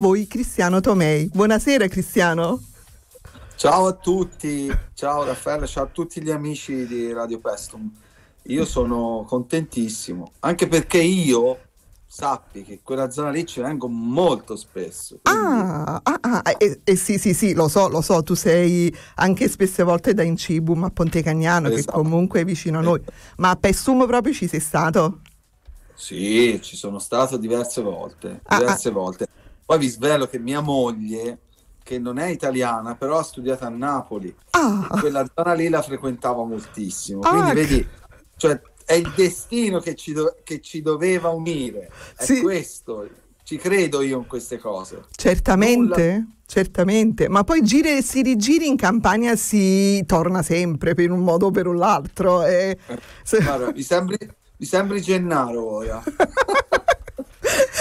voi Cristiano Tomei. Buonasera Cristiano. Ciao a tutti, ciao Raffaele, ciao a tutti gli amici di Radio Pestum. Io sono contentissimo, anche perché io sappi che quella zona lì ci vengo molto spesso. Quindi... Ah, ah, ah e, eh, e, eh, eh, sì, sì, sì, lo so, lo so, tu sei anche spesse volte da Incibum a Ponte Cagnano, esatto. che comunque è vicino a noi, ma a Pestum proprio ci sei stato? Sì, ci sono stato diverse volte, ah, ah. diverse ah, volte. Poi vi svelo che mia moglie, che non è italiana, però ha studiato a Napoli, ah. quella zona lì la frequentava moltissimo. Ah, Quindi vedi, cioè, è il destino che ci, do- che ci doveva unire, è sì. questo ci credo io in queste cose. Certamente, certamente, ma poi gira e si rigiri in campagna si torna sempre per un modo o per un altro. E... Eh. Eh, guarda, mi, sembri, mi sembri Gennaro ora.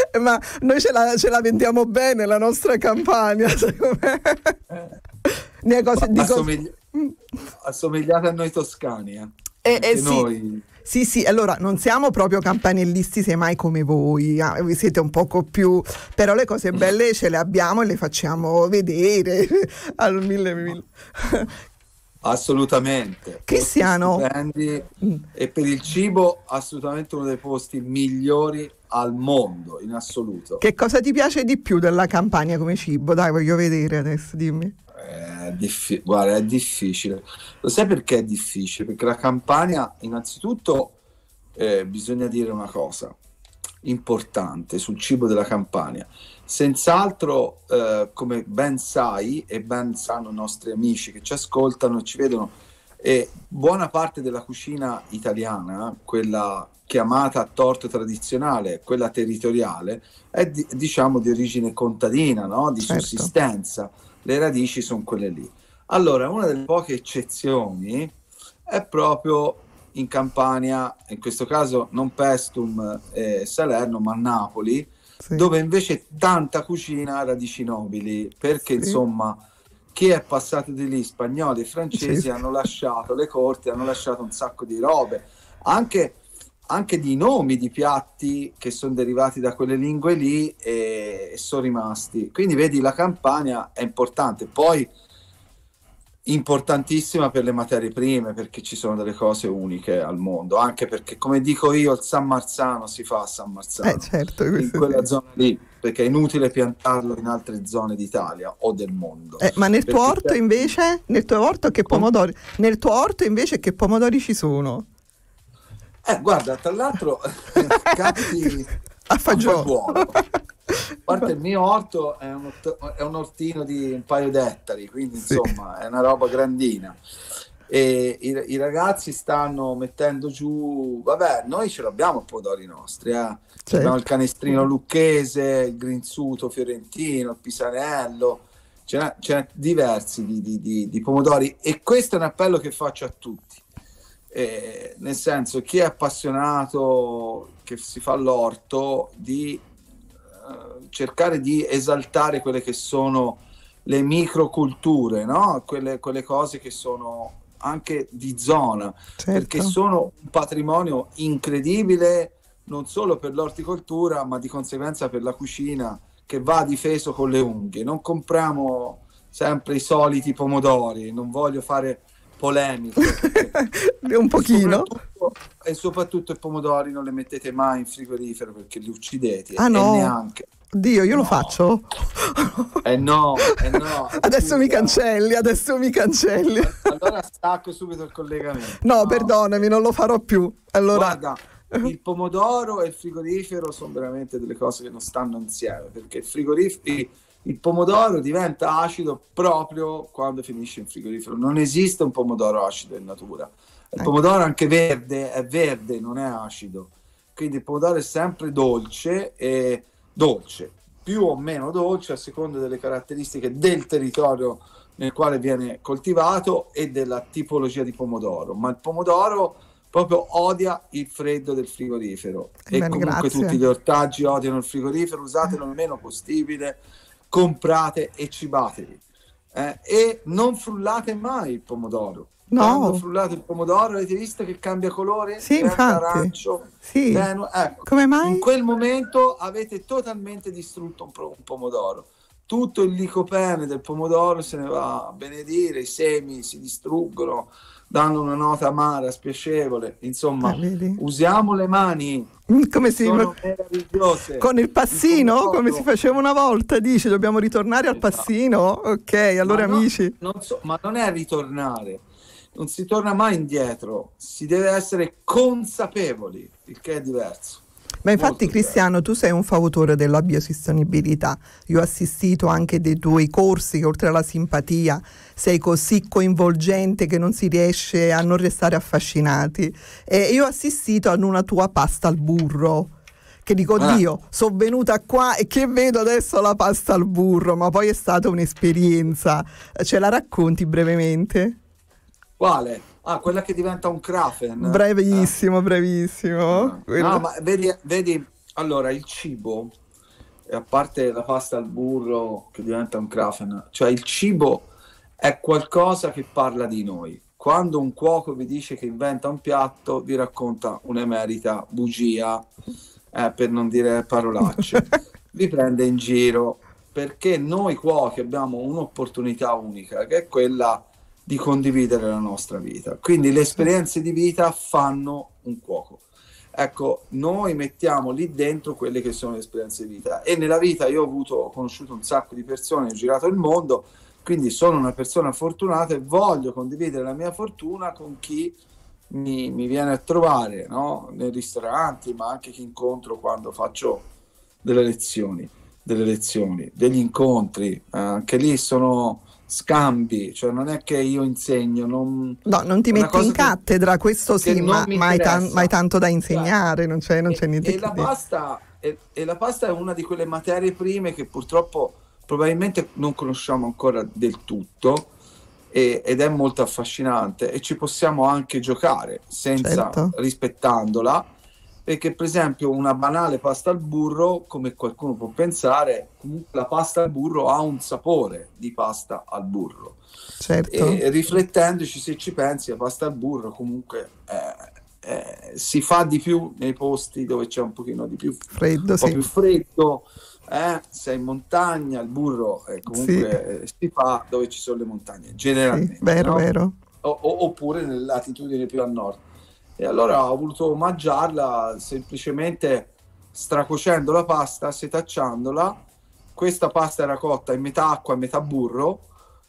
ma noi ce la, ce la, vendiamo bene la nostra campagna, secondo me. Ne cose, dico... Assomigli... Mm. Assomigliate a noi toscani, eh. Eh, eh, sì. Noi... Sì, sì, allora non siamo proprio campanellisti semmai come voi, ah, siete un poco più, però le cose mm. belle ce le abbiamo e le facciamo vedere al mille mille. Assolutamente. Cristiano. Mm. E per il cibo assolutamente uno dei posti migliori al mondo in assoluto. Che cosa ti piace di più della campagna come cibo? Dai, voglio vedere adesso, dimmi. Eh, diffi- guarda, è difficile. Lo sai perché è difficile? Perché la campagna, innanzitutto, eh, bisogna dire una cosa importante sul cibo della campagna. Senz'altro, eh, come ben sai e ben sanno i nostri amici che ci ascoltano e ci vedono, e buona parte della cucina italiana, quella chiamata a torto tradizionale, quella territoriale, è di, diciamo di origine contadina, no? di certo. sussistenza. Le radici sono quelle lì. Allora, una delle poche eccezioni è proprio in Campania, in questo caso non Pestum e eh, Salerno, ma Napoli, sì. dove invece tanta cucina ha radici nobili, perché sì. insomma chi è passato di lì, spagnoli e francesi, sì. hanno lasciato le corti, hanno lasciato un sacco di robe, anche, anche di nomi di piatti che sono derivati da quelle lingue lì e, e sono rimasti. Quindi vedi, la campagna è importante. Poi importantissima per le materie prime perché ci sono delle cose uniche al mondo anche perché come dico io il San Marzano si fa a San Marzano eh certo, in quella sì. zona lì perché è inutile piantarlo in altre zone d'Italia o del mondo. Eh, ma nel perché tuo orto invece, nel tuo orto che pomodori, nel tuo orto invece che pomodori ci sono? Eh, guarda, tra l'altro capiti ah, a fagiolo. Guarda, il mio orto è un, è un, ortino di un paio d'ettari, quindi insomma sì. è una roba grandina e i, i, ragazzi stanno mettendo giù, vabbè, noi ce l'abbiamo Pomodori nostri, eh. certo. abbiamo il canestrino lucchese, il grinzuto fiorentino, il pisanello, ce n'è, ce n'è diversi di, di, di, di, pomodori e questo è un appello che faccio a tutti, eh, nel senso chi è appassionato, che si fa l'orto, di eh, cercare di esaltare quelle che sono le microculture, no? quelle, quelle cose che sono anche di zona, certo. perché sono un patrimonio incredibile non solo per l'orticoltura, ma di conseguenza per la cucina che va difeso con le unghie. Non compriamo sempre i soliti pomodori, non voglio fare polemiche. un pochino. E soprattutto, e soprattutto i pomodori non li mettete mai in frigorifero perché li uccidete. Ah, no. E neanche Dio, io no. lo faccio? Eh no, eh no. adesso mi cancelli, adesso mi cancelli. Allora stacco subito il collegamento. No, no. perdonami, non lo farò più. Allora... Guarda, il pomodoro e il frigorifero sono veramente delle cose che non stanno insieme, perché il frigorifero... Il pomodoro diventa acido proprio quando finisce in frigorifero. Non esiste un pomodoro acido in natura. Il ecco. pomodoro anche verde è verde, non è acido. Quindi il pomodoro è sempre dolce e dolce, più o meno dolce a seconda delle caratteristiche del territorio nel quale viene coltivato e della tipologia di pomodoro, ma il pomodoro proprio odia il freddo del frigorifero e Bene, comunque grazie. tutti gli ortaggi odiano il frigorifero, usatelo il meno possibile, comprate e cibatevi. Eh, e non frullate mai il pomodoro No. Quando frullato il pomodoro, avete visto che cambia colore? Sì, infatti. arancio, sì. Ecco, Come mai? In quel momento avete totalmente distrutto un, un pomodoro. Tutto il licopene del pomodoro se ne va a benedire, i semi si distruggono, danno una nota amara, spiacevole. Insomma, ah, usiamo le mani. Come si Con il passino, il come si faceva una volta, dice, dobbiamo ritornare al esatto. passino? Ok, allora ma no, amici. Non so, ma non è ritornare non si torna mai indietro, si deve essere consapevoli, il che è diverso. Ma infatti Cristiano, tu sei un fautore della biosostenibilità. Io ho assistito anche dei tuoi corsi che oltre alla simpatia sei così coinvolgente che non si riesce a non restare affascinati. E io ho assistito ad una tua pasta al burro che dico ah. sono venuta qua e che vedo adesso la pasta al burro, ma poi è stata un'esperienza. Ce la racconti brevemente? Quale? Ah, quella che diventa un Kraken. Brevissimo, eh. bravissimo. Eh. No, ma vedi, vedi, allora il cibo, a parte la pasta al burro che diventa un Kraken, cioè il cibo è qualcosa che parla di noi. Quando un cuoco vi dice che inventa un piatto, vi racconta un'emerita bugia, eh, per non dire parolacce, vi prende in giro perché noi cuochi abbiamo un'opportunità unica che è quella di condividere la nostra vita. Quindi le esperienze di vita fanno un cuoco. Ecco, noi mettiamo lì dentro quelle che sono le esperienze di vita. E nella vita io ho, avuto, ho conosciuto un sacco di persone, ho girato il mondo, quindi sono una persona fortunata e voglio condividere la mia fortuna con chi mi, mi viene a trovare, no? nei ristoranti, ma anche chi incontro quando faccio delle lezioni, delle lezioni degli incontri. Eh, anche lì sono scambi, cioè non è che io insegno. Non, no, non ti metti in cattedra, che, questo sì, ma, ma, hai tan, ma, tanto da insegnare, cioè, non, c'è, non e, c'è niente. E la, pasta, e, e la pasta è una di quelle materie prime che purtroppo probabilmente non conosciamo ancora del tutto e, ed è molto affascinante e ci possiamo anche giocare senza certo. rispettandola perché per esempio una banale pasta al burro, come qualcuno può pensare, la pasta al burro ha un sapore di pasta al burro. Certo. E riflettendoci, se ci pensi, la pasta al burro comunque eh, eh, si fa di più nei posti dove c'è un pochino di più freddo, sì. più freddo eh? sei in montagna, il burro eh, comunque sì. si fa dove ci sono le montagne, generalmente. Sì, vero, no? vero. O, oppure nelle latitudini più a nord. E allora ho voluto omaggiarla semplicemente stracocendo la pasta, setacciandola. Questa pasta era cotta in metà acqua e metà burro,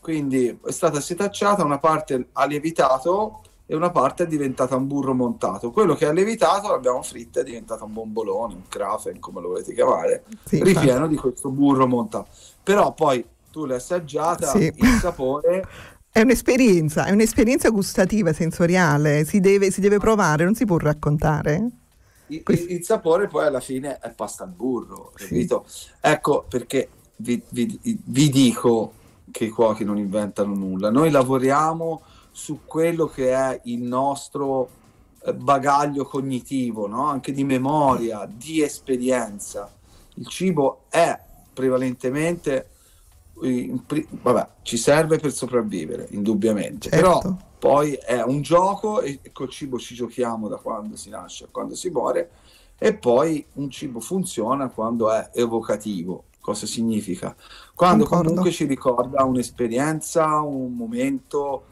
quindi è stata setacciata, una parte ha lievitato e una parte è diventata un burro montato. Quello che ha lievitato l'abbiamo fritta, è diventato un bombolone, un krafen, come lo volete chiamare, sì, ripieno infatti. Certo. di questo burro montato. Però poi tu l'hai assaggiata, sì. il sapore È un'esperienza, è un'esperienza gustativa, sensoriale, si deve, si deve provare, non si può raccontare. Il, il, sapore poi alla fine è pasta al burro, sì. capito? Ecco perché vi, vi, vi dico che i cuochi non inventano nulla, noi lavoriamo su quello che è il nostro eh, bagaglio cognitivo, no? anche di memoria, di esperienza. Il cibo è prevalentemente vabbè, ci serve per sopravvivere, indubbiamente, certo. però poi è un gioco e col cibo ci giochiamo da quando si nasce a quando si muore e poi un cibo funziona quando è evocativo. Cosa significa? Quando Concordo. comunque ci ricorda un'esperienza, un momento,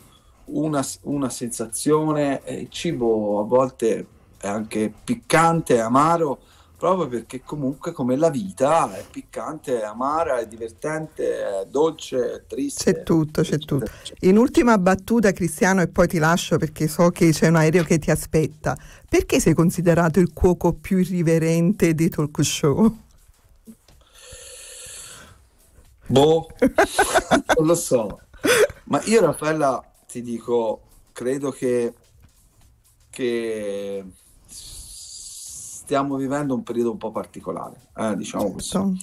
una, una sensazione, il cibo a volte è anche piccante, è amaro, proprio perché comunque come la vita è piccante, è amara, è divertente, è dolce, è triste. C'è tutto, c'è tutto. In ultima battuta Cristiano e poi ti lascio perché so che c'è un aereo che ti aspetta, perché sei considerato il cuoco più irriverente dei talk show? Boh, non lo so. Ma io Raffaella ti dico, credo che, che stiamo vivendo un periodo un po' particolare, eh, diciamo certo. così.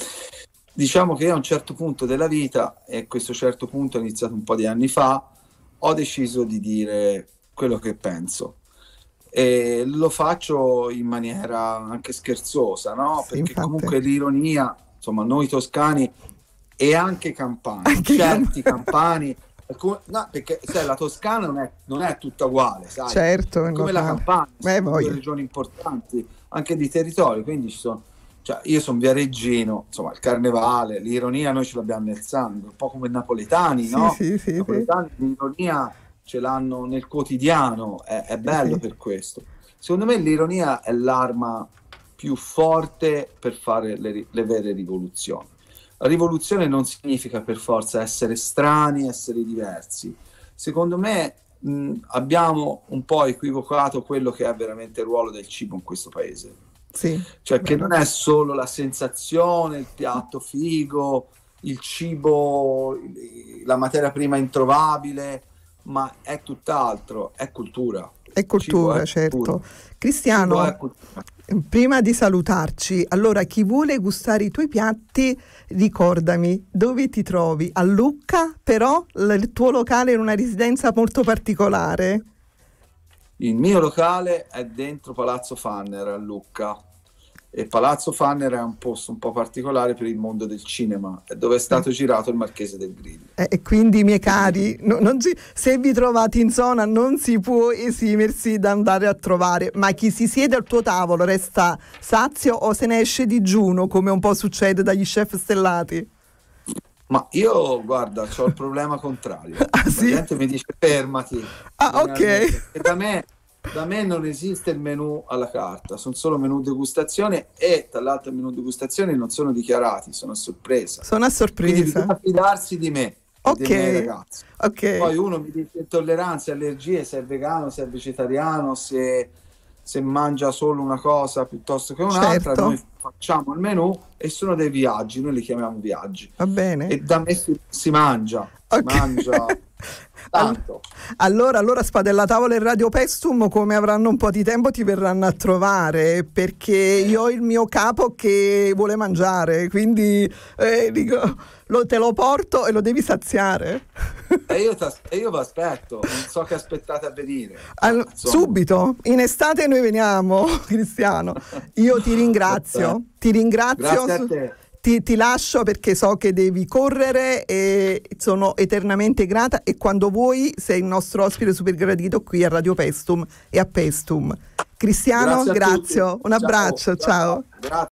Diciamo che a un certo punto della vita, e questo certo punto è iniziato un po' di anni fa, ho deciso di dire quello che penso. E lo faccio in maniera anche scherzosa, no? Sì, Perché infatti. comunque l'ironia, insomma, noi toscani e anche campani, anche certi campani no, perché sai, la Toscana non è, non è, tutta uguale, sai? Certo, come la Campania, sono due regioni importanti anche di territorio, quindi ci sono... Cioè, io sono viareggino, insomma, il carnevale, l'ironia noi ce l'abbiamo nel sangue, un po' come napoletani, no? Sì, sì, napoletani sì. l'ironia ce l'hanno nel quotidiano, è, è bello per questo. Secondo me l'ironia è l'arma più forte per fare le, le vere rivoluzioni. La rivoluzione non significa per forza essere strani, essere diversi. Secondo me mh, mm, abbiamo un po' equivocato quello che è veramente il ruolo del cibo in questo paese. Sì. Cioè che non è solo la sensazione, il piatto figo, il cibo, la materia prima introvabile, ma è tutt'altro, è cultura. È cultura, è certo. Cultura. Cristiano, Prima di salutarci, allora chi vuole gustare i tuoi piatti, ricordami dove ti trovi. A Lucca, però il tuo locale è una residenza molto particolare. Il mio locale è dentro Palazzo Fanner a Lucca, e Palazzo Fanner è un posto un po' particolare per il mondo del cinema, dove è stato mm. girato il Marchese del Grillo. Eh, e quindi, miei cari, no, ci, se vi trovate in zona non si può esimersi da andare a trovare, ma chi si siede al tuo tavolo resta sazio o se ne esce digiuno, come un po' succede dagli chef stellati? Ma io, guarda, ho il problema contrario. Ah, la sì? gente mi dice fermati. Ah, ok. E da me da me non esiste il menù alla carta, sono solo menù degustazione e tra l'altro i menù degustazione non sono dichiarati, sono a sorpresa. Sono a sorpresa. Quindi fidarsi di me. Ok, me, ok. Poi uno mi dice tolleranze, allergie, se è vegano, se è vegetariano, se, se mangia solo una cosa piuttosto che un'altra, certo. noi facciamo il menù e sono dei viaggi, noi li chiamiamo viaggi. Va bene. E da me si, si mangia, okay. mangia Tanto. Allora, allora Spadella Tavola e Radio Pestum, come avranno un po' di tempo, ti verranno a trovare perché io ho il mio capo che vuole mangiare, quindi eh, dico, lo, te lo porto e lo devi saziare. E io, e io vi aspetto, non so che aspettate a venire. All- subito, in estate noi veniamo, Cristiano. Io ti ringrazio, ti ringrazio. Grazie a te ti, ti, lascio perché so che devi correre e sono eternamente grata e quando vuoi sei il nostro ospite super gradito qui a Radio Pestum e a Pestum. Cristiano, grazie. grazie. Un abbraccio, ciao. ciao.